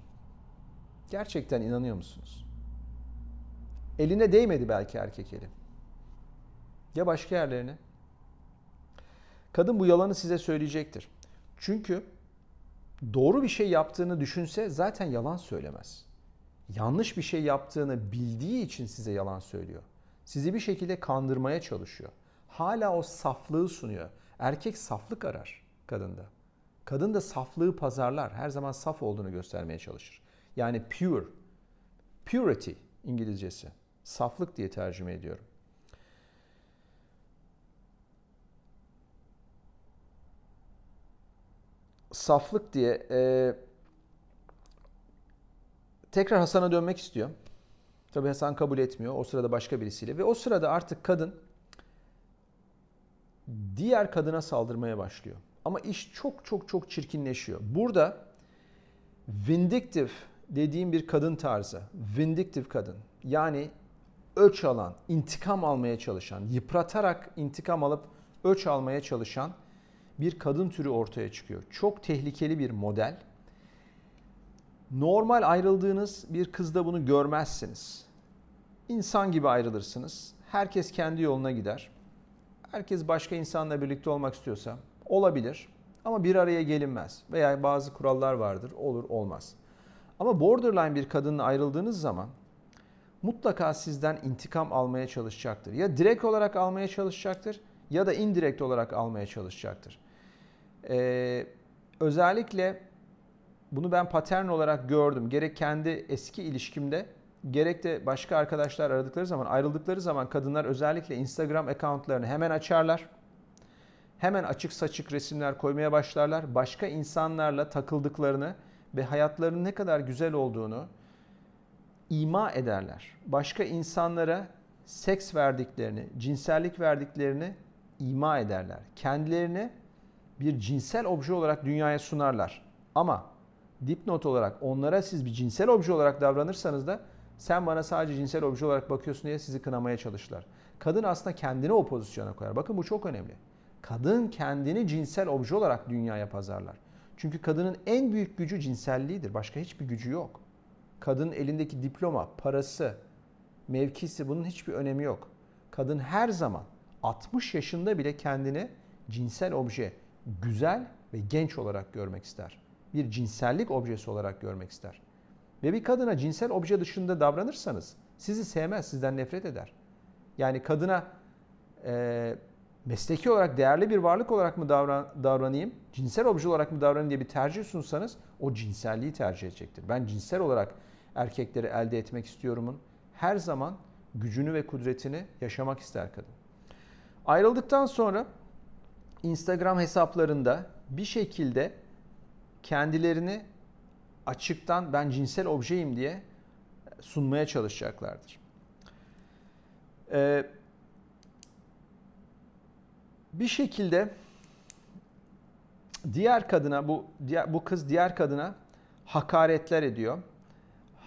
Gerçekten inanıyor musunuz? Eline değmedi belki erkek eli. Ya başka yerlerine? Kadın bu yalanı size söyleyecektir. Çünkü doğru bir şey yaptığını düşünse zaten yalan söylemez. Yanlış bir şey yaptığını bildiği için size yalan söylüyor. Sizi bir şekilde kandırmaya çalışıyor. Hala o saflığı sunuyor. Erkek saflık arar kadında. Kadın da saflığı pazarlar. Her zaman saf olduğunu göstermeye çalışır. Yani pure, purity İngilizcesi. Saflık diye tercüme ediyorum. Saflık diye e, tekrar Hasan'a dönmek istiyor. Tabii Hasan kabul etmiyor. O sırada başka birisiyle ve o sırada artık kadın diğer kadına saldırmaya başlıyor. Ama iş çok çok çok çirkinleşiyor. Burada vindictive dediğim bir kadın tarzı. Vindictive kadın. Yani öç alan, intikam almaya çalışan, yıpratarak intikam alıp öç almaya çalışan bir kadın türü ortaya çıkıyor. Çok tehlikeli bir model. Normal ayrıldığınız bir kızda bunu görmezsiniz. İnsan gibi ayrılırsınız. Herkes kendi yoluna gider. Herkes başka insanla birlikte olmak istiyorsa Olabilir ama bir araya gelinmez veya bazı kurallar vardır olur olmaz. Ama borderline bir kadınla ayrıldığınız zaman mutlaka sizden intikam almaya çalışacaktır. Ya direkt olarak almaya çalışacaktır ya da indirekt olarak almaya çalışacaktır. Ee, özellikle bunu ben patern olarak gördüm. Gerek kendi eski ilişkimde gerek de başka arkadaşlar aradıkları zaman ayrıldıkları zaman kadınlar özellikle Instagram accountlarını hemen açarlar hemen açık saçık resimler koymaya başlarlar. Başka insanlarla takıldıklarını ve hayatlarının ne kadar güzel olduğunu ima ederler. Başka insanlara seks verdiklerini, cinsellik verdiklerini ima ederler. Kendilerini bir cinsel obje olarak dünyaya sunarlar. Ama dipnot olarak onlara siz bir cinsel obje olarak davranırsanız da sen bana sadece cinsel obje olarak bakıyorsun diye sizi kınamaya çalışırlar. Kadın aslında kendini o pozisyona koyar. Bakın bu çok önemli kadın kendini cinsel obje olarak dünyaya pazarlar. Çünkü kadının en büyük gücü cinselliğidir. Başka hiçbir gücü yok. Kadının elindeki diploma, parası, mevkisi bunun hiçbir önemi yok. Kadın her zaman 60 yaşında bile kendini cinsel obje, güzel ve genç olarak görmek ister. Bir cinsellik objesi olarak görmek ister. Ve bir kadına cinsel obje dışında davranırsanız sizi sevmez, sizden nefret eder. Yani kadına e, mesleki olarak değerli bir varlık olarak mı davran, davranayım, cinsel obje olarak mı davranayım diye bir tercih sunsanız o cinselliği tercih edecektir. Ben cinsel olarak erkekleri elde etmek istiyorumun her zaman gücünü ve kudretini yaşamak ister kadın. Ayrıldıktan sonra Instagram hesaplarında bir şekilde kendilerini açıktan ben cinsel objeyim diye sunmaya çalışacaklardır. Ee, bir şekilde diğer kadına bu diğer, bu kız diğer kadına hakaretler ediyor.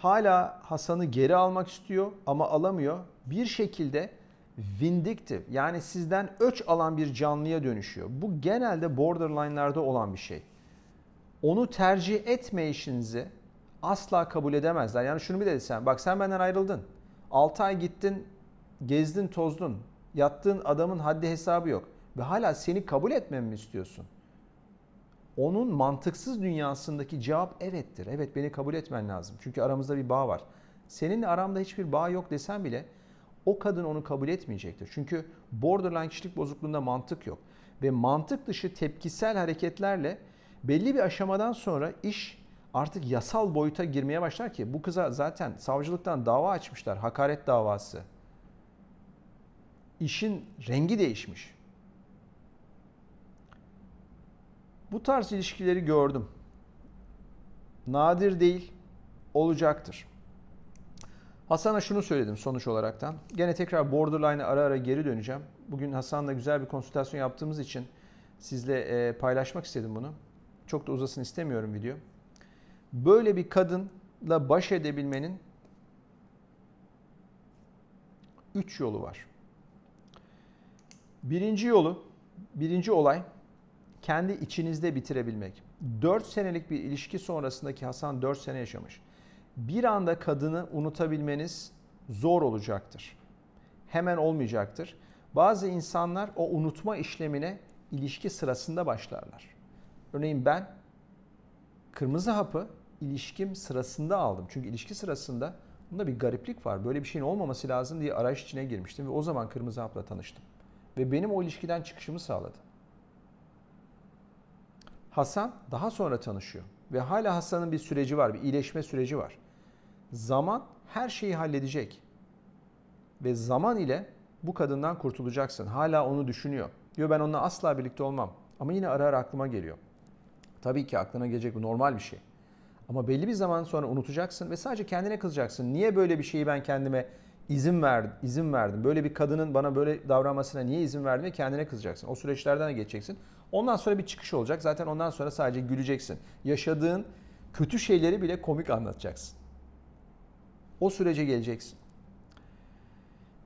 Hala Hasan'ı geri almak istiyor ama alamıyor. Bir şekilde vindiktif yani sizden öç alan bir canlıya dönüşüyor. Bu genelde borderline'larda olan bir şey. Onu tercih etmeyişinizi asla kabul edemezler. Yani şunu bir de sen bak sen benden ayrıldın. 6 ay gittin, gezdin, tozdun. Yattığın adamın haddi hesabı yok ve hala seni kabul etmemi istiyorsun? Onun mantıksız dünyasındaki cevap evettir. Evet beni kabul etmen lazım. Çünkü aramızda bir bağ var. Seninle aramda hiçbir bağ yok desen bile o kadın onu kabul etmeyecektir. Çünkü borderline kişilik bozukluğunda mantık yok. Ve mantık dışı tepkisel hareketlerle belli bir aşamadan sonra iş artık yasal boyuta girmeye başlar ki bu kıza zaten savcılıktan dava açmışlar. Hakaret davası. İşin rengi değişmiş. Bu tarz ilişkileri gördüm. Nadir değil, olacaktır. Hasan'a şunu söyledim sonuç olaraktan. Gene tekrar borderline'e ara ara geri döneceğim. Bugün Hasan'la güzel bir konsültasyon yaptığımız için sizle e, paylaşmak istedim bunu. Çok da uzasın istemiyorum video. Böyle bir kadınla baş edebilmenin 3 yolu var. Birinci yolu, birinci olay kendi içinizde bitirebilmek. 4 senelik bir ilişki sonrasındaki Hasan 4 sene yaşamış. Bir anda kadını unutabilmeniz zor olacaktır. Hemen olmayacaktır. Bazı insanlar o unutma işlemine ilişki sırasında başlarlar. Örneğin ben kırmızı hapı ilişkim sırasında aldım. Çünkü ilişki sırasında bunda bir gariplik var. Böyle bir şeyin olmaması lazım diye arayış içine girmiştim ve o zaman kırmızı hapla tanıştım. Ve benim o ilişkiden çıkışımı sağladı. Hasan daha sonra tanışıyor ve hala Hasan'ın bir süreci var, bir iyileşme süreci var. Zaman her şeyi halledecek. Ve zaman ile bu kadından kurtulacaksın. Hala onu düşünüyor. Diyor ben onunla asla birlikte olmam. Ama yine ara ara aklıma geliyor. Tabii ki aklına gelecek bu normal bir şey. Ama belli bir zaman sonra unutacaksın ve sadece kendine kızacaksın. Niye böyle bir şeyi ben kendime izin verdim, izin verdim. Böyle bir kadının bana böyle davranmasına niye izin verdim kendine kızacaksın. O süreçlerden geçeceksin. Ondan sonra bir çıkış olacak. Zaten ondan sonra sadece güleceksin. Yaşadığın kötü şeyleri bile komik anlatacaksın. O sürece geleceksin.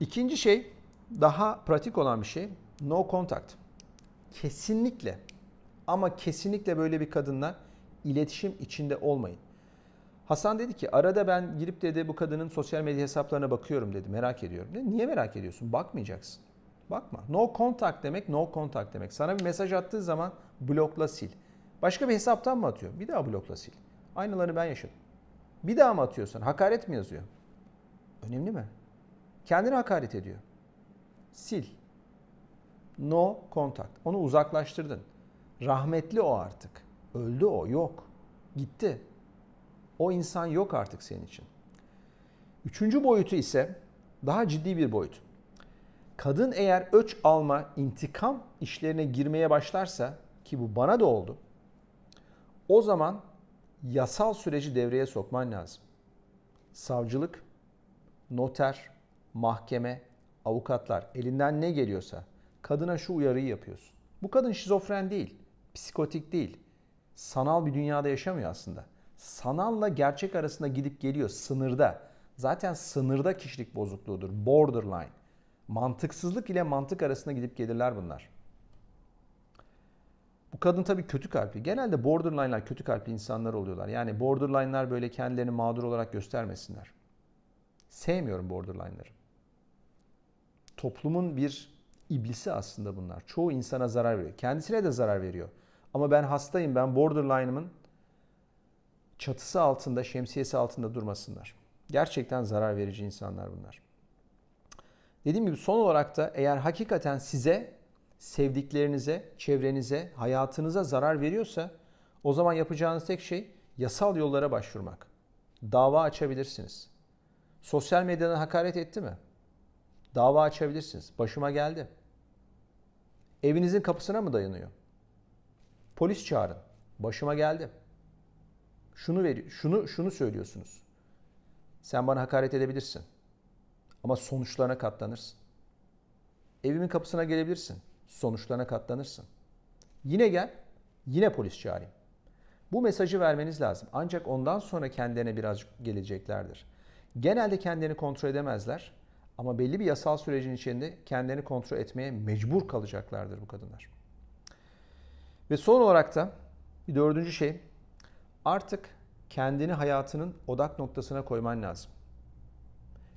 İkinci şey daha pratik olan bir şey. No contact. Kesinlikle ama kesinlikle böyle bir kadınla iletişim içinde olmayın. Hasan dedi ki arada ben girip dedi bu kadının sosyal medya hesaplarına bakıyorum dedi merak ediyorum. Dedi, Niye merak ediyorsun? Bakmayacaksın. Bakma. No contact demek no contact demek. Sana bir mesaj attığı zaman blokla sil. Başka bir hesaptan mı atıyor? Bir daha blokla sil. Aynılarını ben yaşadım. Bir daha mı atıyorsun? Hakaret mi yazıyor? Önemli mi? Kendini hakaret ediyor. Sil. No contact. Onu uzaklaştırdın. Rahmetli o artık. Öldü o. Yok. Gitti. O insan yok artık senin için. Üçüncü boyutu ise daha ciddi bir boyut. Kadın eğer öç alma, intikam işlerine girmeye başlarsa ki bu bana da oldu. O zaman yasal süreci devreye sokman lazım. Savcılık, noter, mahkeme, avukatlar elinden ne geliyorsa kadına şu uyarıyı yapıyorsun. Bu kadın şizofren değil, psikotik değil. Sanal bir dünyada yaşamıyor aslında sanalla gerçek arasında gidip geliyor sınırda. Zaten sınırda kişilik bozukluğudur. Borderline. Mantıksızlık ile mantık arasında gidip gelirler bunlar. Bu kadın tabii kötü kalpli. Genelde borderline'lar kötü kalpli insanlar oluyorlar. Yani borderline'lar böyle kendilerini mağdur olarak göstermesinler. Sevmiyorum borderline'ları. Toplumun bir iblisi aslında bunlar. Çoğu insana zarar veriyor. Kendisine de zarar veriyor. Ama ben hastayım, ben borderline'ımın çatısı altında, şemsiyesi altında durmasınlar. Gerçekten zarar verici insanlar bunlar. Dediğim gibi son olarak da eğer hakikaten size, sevdiklerinize, çevrenize, hayatınıza zarar veriyorsa o zaman yapacağınız tek şey yasal yollara başvurmak. Dava açabilirsiniz. Sosyal medyadan hakaret etti mi? Dava açabilirsiniz. Başıma geldi. Evinizin kapısına mı dayanıyor? Polis çağırın. Başıma geldi şunu veri, şunu şunu söylüyorsunuz. Sen bana hakaret edebilirsin. Ama sonuçlarına katlanırsın. Evimin kapısına gelebilirsin. Sonuçlarına katlanırsın. Yine gel, yine polis çağırayım. Bu mesajı vermeniz lazım. Ancak ondan sonra kendilerine birazcık geleceklerdir. Genelde kendilerini kontrol edemezler ama belli bir yasal sürecin içinde kendilerini kontrol etmeye mecbur kalacaklardır bu kadınlar. Ve son olarak da bir dördüncü şey Artık kendini hayatının odak noktasına koyman lazım.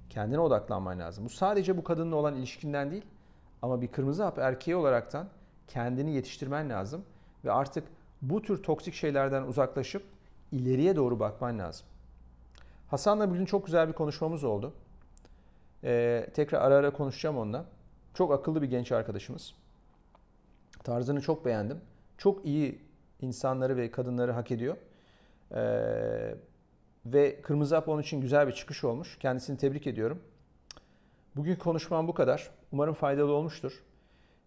Kendine odaklanman lazım. Bu sadece bu kadınla olan ilişkinden değil ama bir kırmızı hap erkeği olaraktan kendini yetiştirmen lazım ve artık bu tür toksik şeylerden uzaklaşıp ileriye doğru bakman lazım. Hasan'la bugün çok güzel bir konuşmamız oldu. Ee, tekrar ara ara konuşacağım onunla. Çok akıllı bir genç arkadaşımız. Tarzını çok beğendim. Çok iyi insanları ve kadınları hak ediyor. Ee, ve Kırmızı Hap onun için güzel bir çıkış olmuş. Kendisini tebrik ediyorum. Bugün konuşmam bu kadar. Umarım faydalı olmuştur.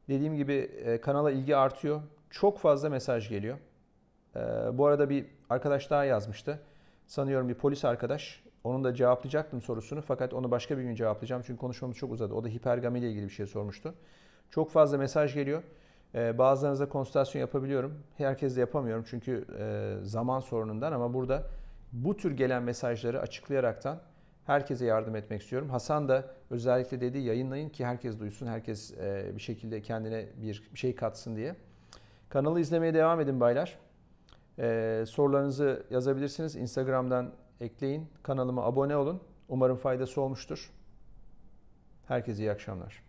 Dediğim gibi e, kanala ilgi artıyor. Çok fazla mesaj geliyor. Ee, bu arada bir arkadaş daha yazmıştı. Sanıyorum bir polis arkadaş. Onun da cevaplayacaktım sorusunu fakat onu başka bir gün cevaplayacağım. Çünkü konuşmamız çok uzadı. O da hipergami ile ilgili bir şey sormuştu. Çok fazla mesaj geliyor. Ee, bazılarınızla konsültasyon yapabiliyorum. Herkesle yapamıyorum çünkü e, zaman sorunundan ama burada bu tür gelen mesajları açıklayaraktan herkese yardım etmek istiyorum. Hasan da özellikle dediği yayınlayın ki herkes duysun, herkes e, bir şekilde kendine bir şey katsın diye. Kanalı izlemeye devam edin baylar. E, sorularınızı yazabilirsiniz. Instagram'dan ekleyin. Kanalıma abone olun. Umarım faydası olmuştur. Herkese iyi akşamlar.